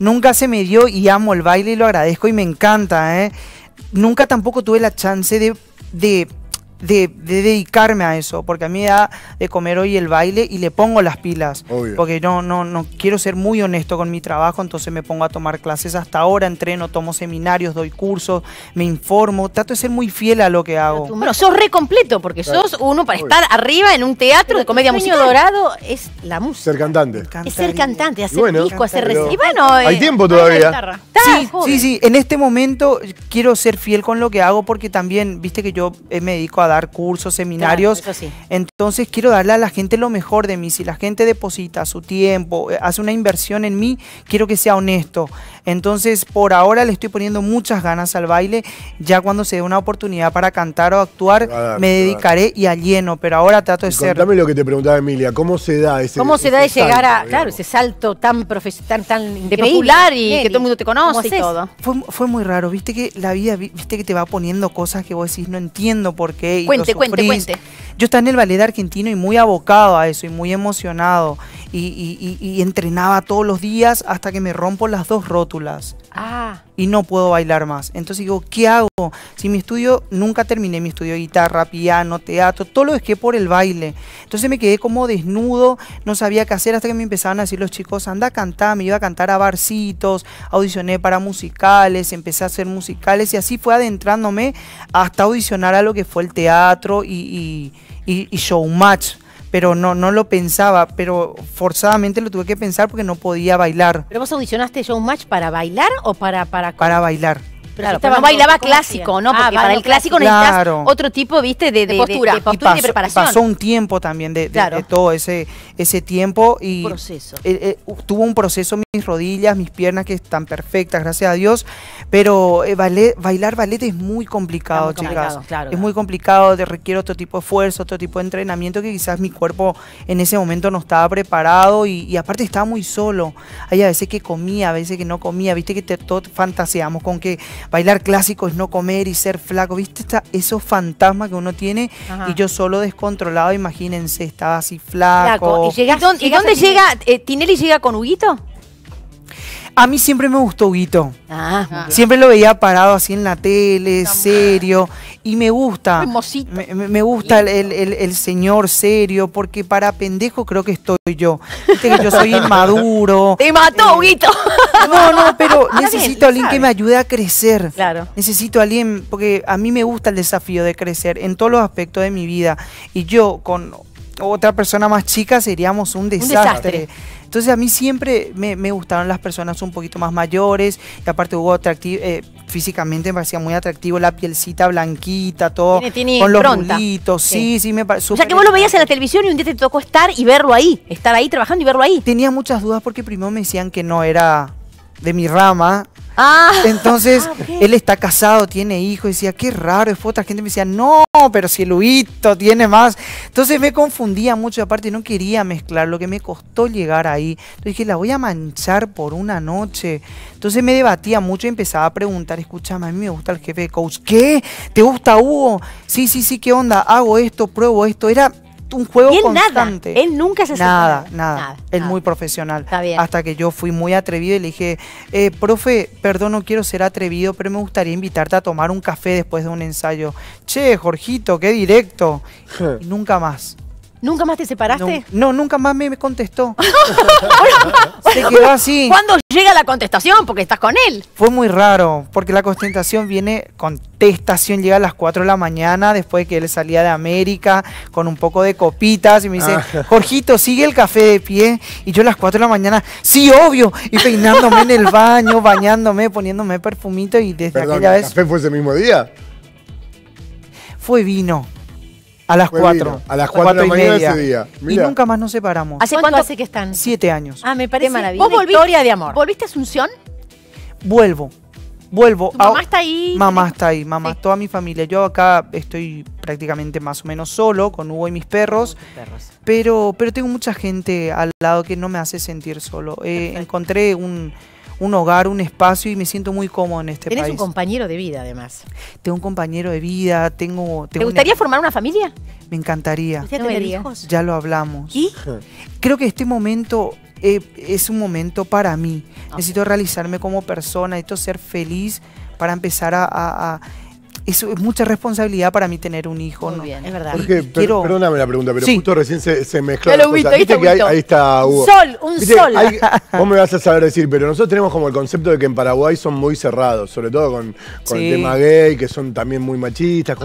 Nunca se me dio y amo el baile y lo agradezco y me encanta. ¿eh? Nunca tampoco tuve la chance de, de de, dedicarme a eso, porque a mí me da de comer hoy el baile y le pongo las pilas, porque no, no, no quiero ser muy honesto con mi trabajo, entonces me pongo a tomar clases hasta ahora, entreno, tomo seminarios, doy cursos, me informo, trato de ser muy fiel a lo que hago. Bueno, sos re completo, porque sos uno para estar arriba en un teatro de comedia musical. dorado es la música. Ser cantante. Es ser cantante, hacer disco, hacer recital eh, hay tiempo todavía. Sí, sí, en este momento quiero ser fiel con lo que hago porque también, viste que yo eh, me dedico a dar cursos, seminarios. Entonces quiero darle a la gente lo mejor de mí. Si la gente deposita su tiempo, eh, hace una inversión en mí, quiero que sea honesto. Entonces por ahora le estoy poniendo muchas ganas al baile. Ya cuando se dé una oportunidad para cantar o actuar, me dedicaré y a lleno. Pero ahora trato de ser... Contame lo que te preguntaba Emilia, ¿cómo se da ese ¿Cómo se da de llegar a, ese salto tan, tan, tan de popular y que todo el mundo te conoce y todo? Fue, fue muy raro, viste que la vida, viste que te va poniendo cosas que vos decís, no entiendo por qué cuente, cuente, cuente. Yo estaba en el ballet argentino y muy abocado a eso y muy emocionado. y entrenaba todos los días hasta que me rompo las dos rótulas. Ah. Y no puedo bailar más. Entonces digo, ¿qué hago? Si mi estudio, nunca terminé mi estudio de guitarra, piano, teatro, todo lo que por el baile. Entonces me quedé como desnudo, no sabía qué hacer hasta que me empezaban a decir los chicos, anda a cantar, me iba a cantar a barcitos, audicioné para musicales, empecé a hacer musicales y así fue adentrándome hasta audicionar a lo que fue el teatro y showmatch pero no, no lo pensaba, pero forzadamente lo tuve que pensar porque no podía bailar. ¿Pero vos audicionaste match para bailar o para...? Para, para bailar. Pero bailaba clásico, ¿no? Ah, para el clásico, clásico necesitas otro tipo, viste, de, postura, y, preparación. pasó un tiempo también de, todo ese, ese tiempo y proceso. Eh, eh, tuvo un proceso mis rodillas, mis piernas que están perfectas, gracias a Dios, pero eh, bailar ballet es muy complicado, chicas. es muy complicado, requiere otro tipo de esfuerzo, otro tipo de entrenamiento que quizás mi cuerpo en ese momento no estaba preparado y, aparte estaba muy solo. Hay a veces que comía, a veces que no comía, viste que te, todos fantaseamos con que bailar clásico es no comer y ser flaco, ¿viste? Está, esos fantasmas que uno tiene y yo solo descontrolado, imagínense, estaba así flaco. ¿Y, dónde, ¿y llega? Eh, ¿Tinelli llega con Huguito? A mí siempre me gustó Huguito, ah, ah. siempre lo veía parado así en la tele, serio. Y me gusta. Hermosito. Me, gusta el, señor serio, porque para pendejo creo que estoy yo. Viste que yo soy inmaduro. ¡Te mató, Huguito. Eh, no, no, pero necesito a alguien que me ayude a crecer. Claro. Necesito a alguien, porque a mí me gusta el desafío de crecer en todos los aspectos de mi vida. Y yo con otra persona más chica seríamos Un desastre. Entonces a mí siempre me, gustaron las personas un poquito más mayores y aparte hubo atractivo, eh, físicamente me parecía muy atractivo, la pielcita blanquita, todo, tiene con los sí, sí, me pareció. O sea que vos lo veías en la televisión y un día te tocó estar y verlo ahí, estar ahí trabajando y verlo ahí. Tenía muchas dudas porque primero me decían que no era de mi rama Ah. Entonces, ah, él está casado, tiene hijos, decía, qué raro, después otra gente me decía, no, pero si el Luito tiene más. Entonces me confundía mucho, aparte no quería mezclar, lo que me costó llegar ahí. Entonces dije, la voy a manchar por una noche. Entonces me debatía mucho y empezaba a preguntar, escúchame, a mí me gusta el jefe de coach, ¿qué? ¿Te gusta Hugo? Sí, sí, sí, ¿qué onda? Hago esto, pruebo esto. Era un juego y él Él nunca se nada, nada, nada. Él muy profesional. Hasta que yo fui muy atrevido y le dije, eh, profe, perdón, no quiero ser atrevido, pero me gustaría invitarte a tomar un café después de un ensayo. Che, Jorgito, qué directo. nunca más. ¿Nunca más te separaste? No, nunca más me, contestó. Se quedó así. ¿Cuándo llega la contestación? Porque estás con él. Fue muy raro, porque la contestación viene, contestación llega a las 4 de la mañana, después que él salía de América, con un poco de copitas, y me dice, ah. Jorjito, sigue el café de pie. Y yo a las 4 de la mañana, sí, obvio, y peinándome en el baño, bañándome, poniéndome perfumito, y desde aquella vez... ¿El café fue ese mismo día? Fue vino. A las 4. A las 4 y media. ese día. Y nunca más nos separamos. ¿Hace cuánto, hace que están? Siete años. Ah, me parece maravilloso. ¿Vos volviste, de amor. ¿Volviste a Asunción? Vuelvo. Vuelvo. mamá está ahí? Mamá está ahí, mamá, toda mi familia. Yo acá estoy prácticamente más o menos solo con Hugo y mis perros. perros. Pero, pero tengo mucha gente al lado que no me hace sentir solo. Eh, encontré un un hogar, un espacio y me siento muy cómodo en este país. Tienes un compañero de vida además. Tengo un compañero de vida, tengo... ¿Te gustaría formar una familia? Me encantaría. Ya lo hablamos. ¿Y? Creo que este momento eh, es un momento para mí. Necesito realizarme como persona, necesito ser feliz para empezar a es, mucha responsabilidad para mí tener un hijo. Muy bien, es verdad. me Perdóname la pregunta, pero justo recién se, mezcló. Lo cosa ¿Viste que hay, ahí está Hugo. Sol, un sol. vos me vas a saber decir, pero nosotros tenemos como el concepto de que en Paraguay son muy cerrados, sobre todo con, el tema gay, que son también muy machistas.